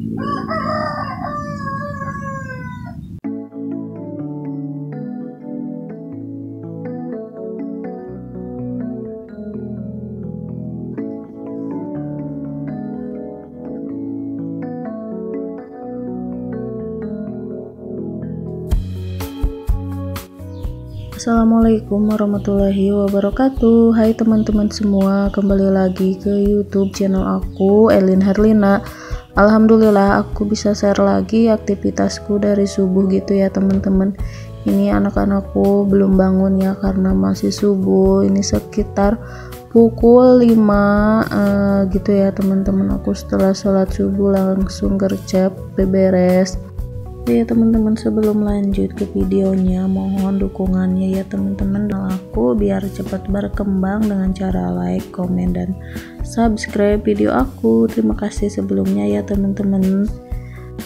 Assalamualaikum warahmatullahi wabarakatuh Hai teman-teman semua Kembali lagi ke youtube channel aku Elin Herlina Alhamdulillah aku bisa share lagi aktivitasku dari subuh gitu ya teman-teman ini anak-anakku belum bangun ya karena masih subuh ini sekitar pukul 5 uh, eh, gitu ya teman-teman aku setelah sholat subuh langsung gercep beberes Ya teman-teman sebelum lanjut ke videonya mohon dukungannya ya teman-teman dan aku biar cepat berkembang dengan cara like, komen, dan subscribe video aku terima kasih sebelumnya ya teman-teman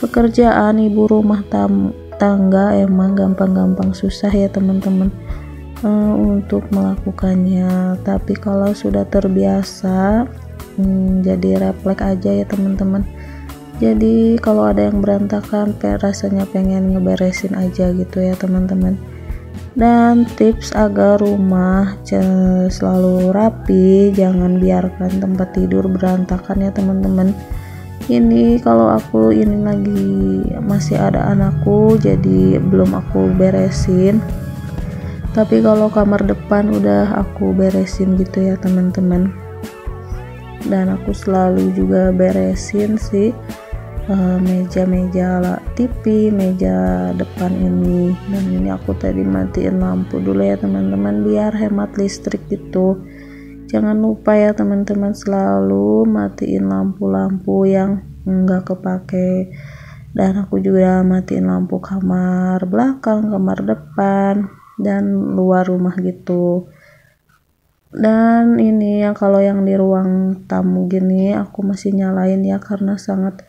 pekerjaan ibu rumah tam tangga emang gampang-gampang susah ya teman-teman uh, untuk melakukannya tapi kalau sudah terbiasa hmm, jadi refleks aja ya teman-teman jadi kalau ada yang berantakan rasanya pengen ngeberesin aja gitu ya teman-teman dan tips agar rumah selalu rapi jangan biarkan tempat tidur berantakan ya teman-teman ini kalau aku ini lagi masih ada anakku jadi belum aku beresin tapi kalau kamar depan udah aku beresin gitu ya teman-teman dan aku selalu juga beresin sih Eh, meja-meja uh, TV, meja depan ini dan ini aku tadi matiin lampu dulu ya teman-teman biar hemat listrik gitu jangan lupa ya teman-teman selalu matiin lampu-lampu yang enggak kepake dan aku juga matiin lampu kamar belakang, kamar depan dan luar rumah gitu dan ini ya kalau yang di ruang tamu gini aku masih nyalain ya karena sangat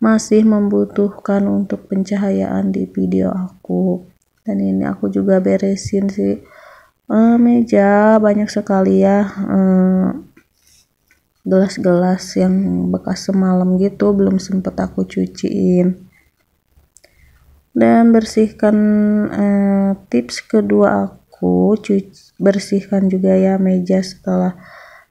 masih membutuhkan untuk pencahayaan di video aku dan ini aku juga beresin sih uh, meja banyak sekali ya eh, gelas-gelas uh, yang bekas semalam gitu belum sempet aku cuciin dan bersihkan uh, tips kedua aku cuci bersihkan juga ya meja setelah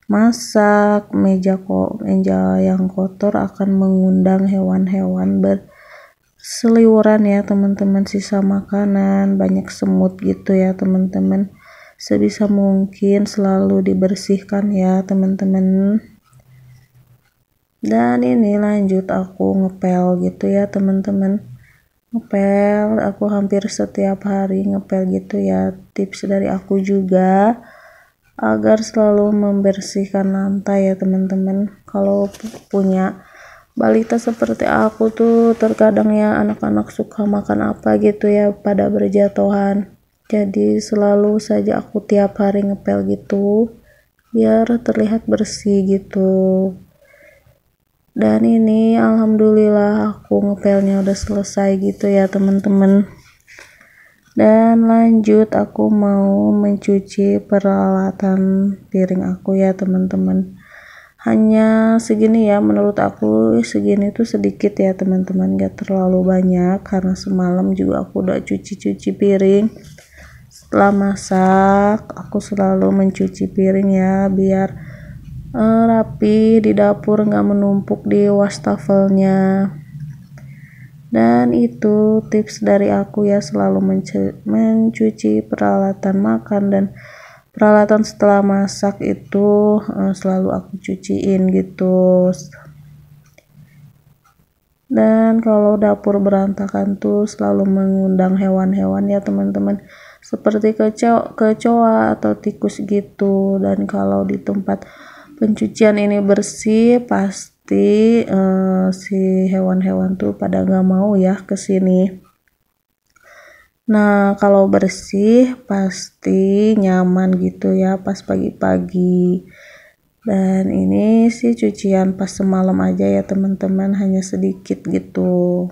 masak, meja meja yang kotor akan mengundang hewan-hewan berseliweran ya teman-teman sisa makanan, banyak semut gitu ya teman-teman. Sebisa mungkin selalu dibersihkan ya teman-teman. Dan ini lanjut aku ngepel gitu ya teman-teman ngepel aku hampir setiap hari ngepel gitu ya tips dari aku juga agar selalu membersihkan lantai ya teman-teman kalau punya balita seperti aku tuh terkadang ya anak-anak suka makan apa gitu ya pada berjatuhan jadi selalu saja aku tiap hari ngepel gitu biar terlihat bersih gitu dan ini alhamdulillah aku ngepelnya udah selesai gitu ya teman-teman dan lanjut aku mau mencuci peralatan piring aku ya teman-teman hanya segini ya menurut aku segini tuh sedikit ya teman-teman gak terlalu banyak karena semalam juga aku udah cuci-cuci piring setelah masak aku selalu mencuci piring ya biar uh, rapi di dapur gak menumpuk di wastafelnya dan itu tips dari aku ya selalu mencuci peralatan makan dan peralatan setelah masak itu eh, selalu aku cuciin gitu. Dan kalau dapur berantakan tuh selalu mengundang hewan-hewan ya teman-teman seperti kecoa, kecoa atau tikus gitu. Dan kalau di tempat pencucian ini bersih pasti berarti uh, si hewan-hewan tuh pada nggak mau ya ke sini. Nah, kalau bersih pasti nyaman gitu ya pas pagi-pagi. Dan ini sih cucian pas semalam aja ya teman-teman, hanya sedikit gitu.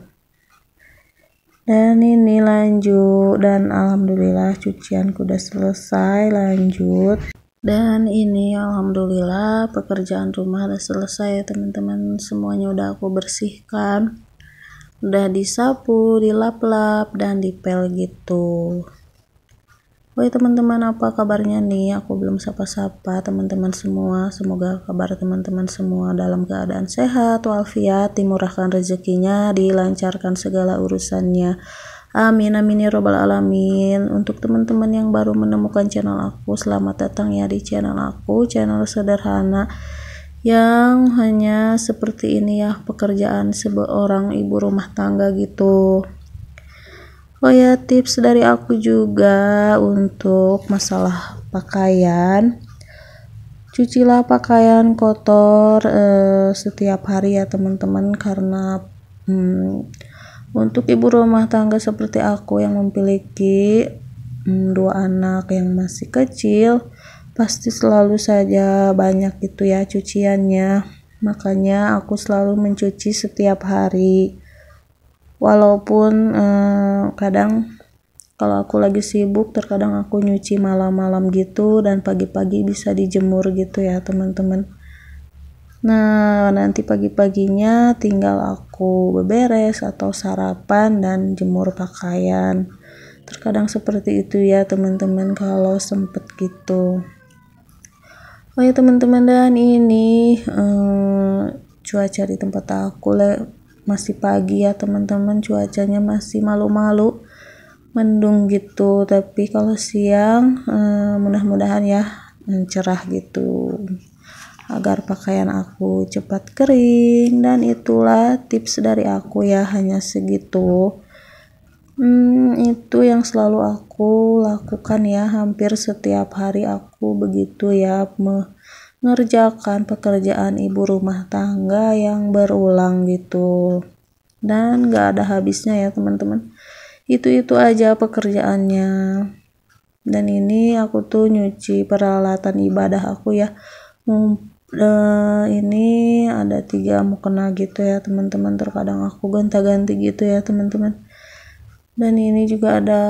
Dan ini lanjut dan alhamdulillah cucian udah selesai, lanjut dan ini alhamdulillah pekerjaan rumah udah selesai ya, teman-teman semuanya udah aku bersihkan udah disapu dilap-lap dan dipel gitu Woi teman-teman apa kabarnya nih? Aku belum sapa-sapa teman-teman semua. Semoga kabar teman-teman semua dalam keadaan sehat walafiat, dimurahkan rezekinya, dilancarkan segala urusannya. Amin amin ya robbal alamin. Untuk teman-teman yang baru menemukan channel aku, selamat datang ya di channel aku, channel sederhana yang hanya seperti ini ya pekerjaan seorang ibu rumah tangga gitu. Oh ya tips dari aku juga untuk masalah pakaian. Cucilah pakaian kotor eh, setiap hari ya teman-teman karena hmm, untuk ibu rumah tangga seperti aku yang memiliki hmm, dua anak yang masih kecil, pasti selalu saja banyak itu ya cuciannya. Makanya aku selalu mencuci setiap hari. Walaupun hmm, kadang kalau aku lagi sibuk terkadang aku nyuci malam-malam gitu dan pagi-pagi bisa dijemur gitu ya teman-teman Nah, nanti pagi-paginya tinggal aku beberes atau sarapan dan jemur pakaian. Terkadang seperti itu ya teman-teman kalau sempet gitu. Oh ya teman-teman dan ini um, cuaca di tempat aku le masih pagi ya teman-teman cuacanya masih malu-malu mendung gitu tapi kalau siang eh, mudah-mudahan ya eh, cerah gitu agar pakaian aku cepat kering dan itulah tips dari aku ya hanya segitu hmm, itu yang selalu aku lakukan ya hampir setiap hari aku begitu ya mengerjakan pekerjaan ibu rumah tangga yang berulang gitu dan gak ada habisnya ya teman-teman itu-itu aja pekerjaannya dan ini aku tuh nyuci peralatan ibadah aku ya uh, ini ada tiga mukena gitu ya teman-teman terkadang aku gonta-ganti gitu ya teman-teman dan ini juga ada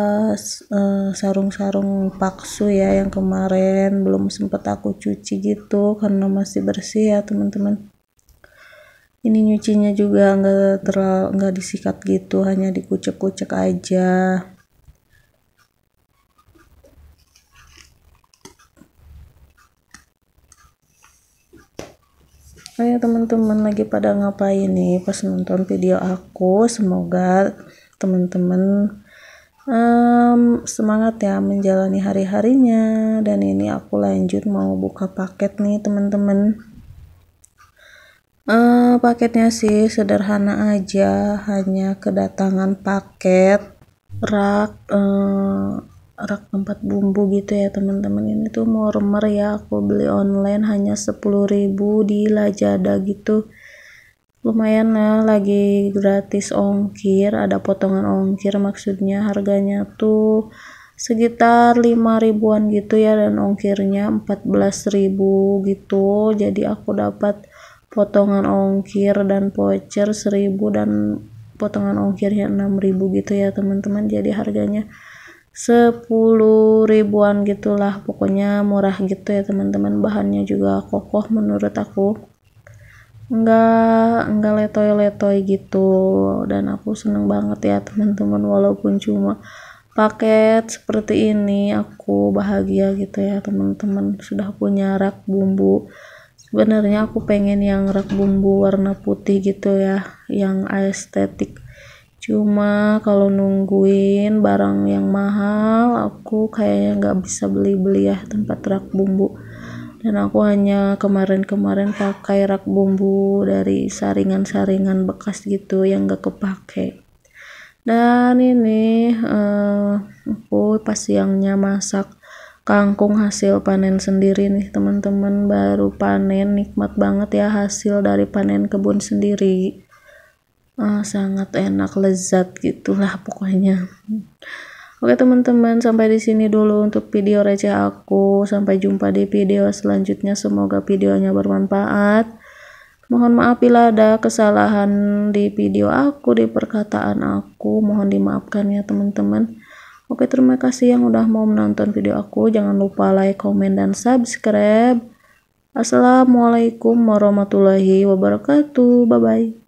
eh, sarung-sarung uh, paksu ya yang kemarin belum sempat aku cuci gitu karena masih bersih ya teman-teman ini nyucinya juga nggak terlalu nggak disikat gitu hanya dikucek-kucek aja Ayo teman-teman lagi pada ngapain nih pas nonton video aku? Semoga teman-teman um, semangat ya menjalani hari-harinya. Dan ini aku lanjut mau buka paket nih teman-teman. Uh, paketnya sih sederhana aja, hanya kedatangan paket rak uh, rak tempat bumbu gitu ya teman-teman ini tuh murmer ya aku beli online hanya 10.000 di Lazada gitu lumayan ya lagi gratis ongkir ada potongan ongkir maksudnya harganya tuh sekitar 5 ribuan gitu ya dan ongkirnya 14.000 gitu jadi aku dapat potongan ongkir dan voucher 1000 dan potongan ongkirnya 6000 gitu ya teman-teman jadi harganya sepuluh ribuan gitulah pokoknya murah gitu ya teman-teman bahannya juga kokoh menurut aku enggak enggak letoy-letoy gitu dan aku seneng banget ya teman-teman walaupun cuma paket seperti ini aku bahagia gitu ya teman-teman sudah punya rak bumbu sebenarnya aku pengen yang rak bumbu warna putih gitu ya yang estetik Cuma kalau nungguin barang yang mahal, aku kayaknya nggak bisa beli-beli ya tempat rak bumbu. Dan aku hanya kemarin-kemarin pakai rak bumbu dari saringan-saringan bekas gitu yang nggak kepake. Dan ini uh, aku pas siangnya masak kangkung hasil panen sendiri nih teman-teman baru panen nikmat banget ya hasil dari panen kebun sendiri uh, sangat enak lezat gitulah pokoknya Oke teman-teman sampai di sini dulu untuk video receh aku sampai jumpa di video selanjutnya semoga videonya bermanfaat Mohon maaf bila ada kesalahan di video aku, di perkataan aku. Mohon dimaafkan ya teman-teman. Oke, terima kasih yang udah mau menonton video aku. Jangan lupa like, komen, dan subscribe. Assalamualaikum warahmatullahi wabarakatuh. Bye-bye.